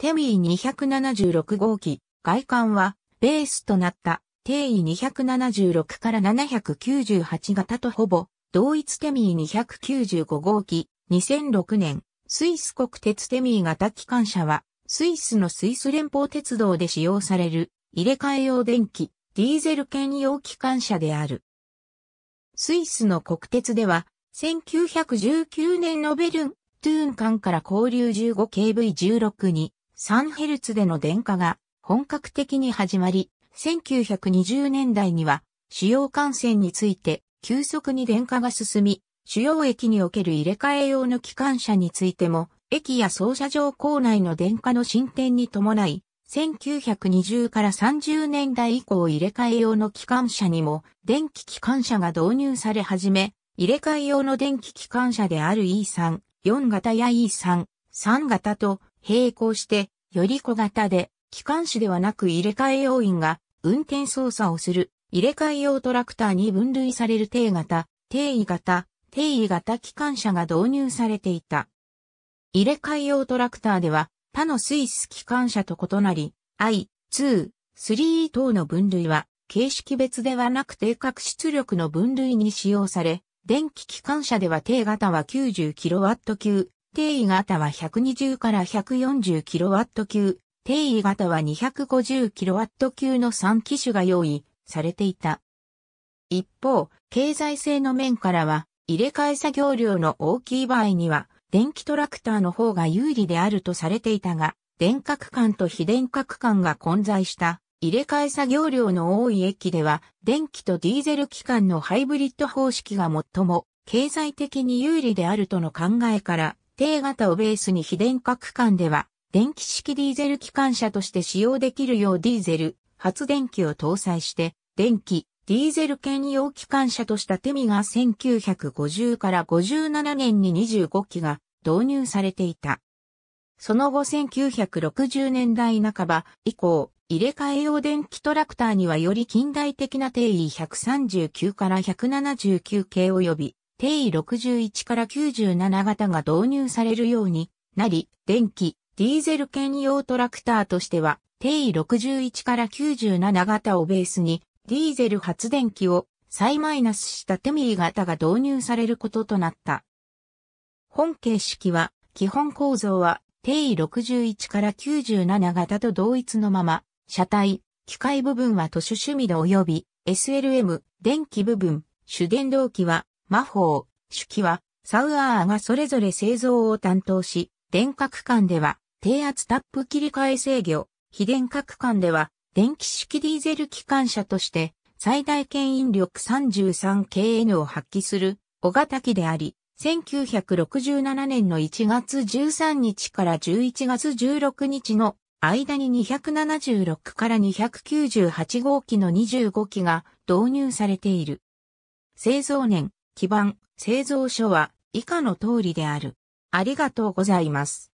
テミー276号機、外観は、ベースとなった、定位276から798型とほぼ、同一テミー295号機、2006年、スイス国鉄テミー型機関車は、スイスのスイス連邦鉄道で使用される、入れ替え用電気、ディーゼル兼用機関車である。スイスの国鉄では、1919年のベルン、トゥーン間から交流 15KV16 に、3Hz での電化が本格的に始まり、1920年代には主要幹線について急速に電化が進み、主要駅における入れ替え用の機関車についても、駅や操車場構内の電化の進展に伴い、1920から30年代以降入れ替え用の機関車にも電気機関車が導入され始め、入れ替え用の電気機関車である E3、4型や E3、3型と並行して、より小型で、機関士ではなく入れ替え要員が運転操作をする入れ替え用トラクターに分類される定型、定位型、定位型機関車が導入されていた。入れ替え用トラクターでは他のスイス機関車と異なり、I、2、3等の分類は形式別ではなく定格出力の分類に使用され、電気機関車では定型は 90kW 級、定位型は120から140キロワット級、定位型は250キロワット級の3機種が用意されていた。一方、経済性の面からは、入れ替え作業量の大きい場合には、電気トラクターの方が有利であるとされていたが、電角間と非電角間が混在した入れ替え作業量の多い駅では、電気とディーゼル機関のハイブリッド方式が最も経済的に有利であるとの考えから、定型をベースに非電化区間では、電気式ディーゼル機関車として使用できるようディーゼル、発電機を搭載して、電気、ディーゼル兼用機関車としたテミが1950から57年に25機が導入されていた。その後1960年代半ば以降、入れ替え用電気トラクターにはより近代的な定位139から179系及び定位61から97型が導入されるようになり、電気、ディーゼル兼用トラクターとしては、定位61から97型をベースに、ディーゼル発電機を再マイナスしたテミー型が導入されることとなった。本形式は、基本構造は定位61から97型と同一のまま、車体、機械部分は図書趣味で及び、SLM、電気部分、主電動機は魔法、手記は、サウアーがそれぞれ製造を担当し、電角間では、低圧タップ切り替え制御、非電角間では、電気式ディーゼル機関車として、最大牽引力 33kN を発揮する、小型機であり、1967年の1月13日から11月16日の間に276から298号機の25機が導入されている。製造年基盤、製造所は以下の通りである。ありがとうございます。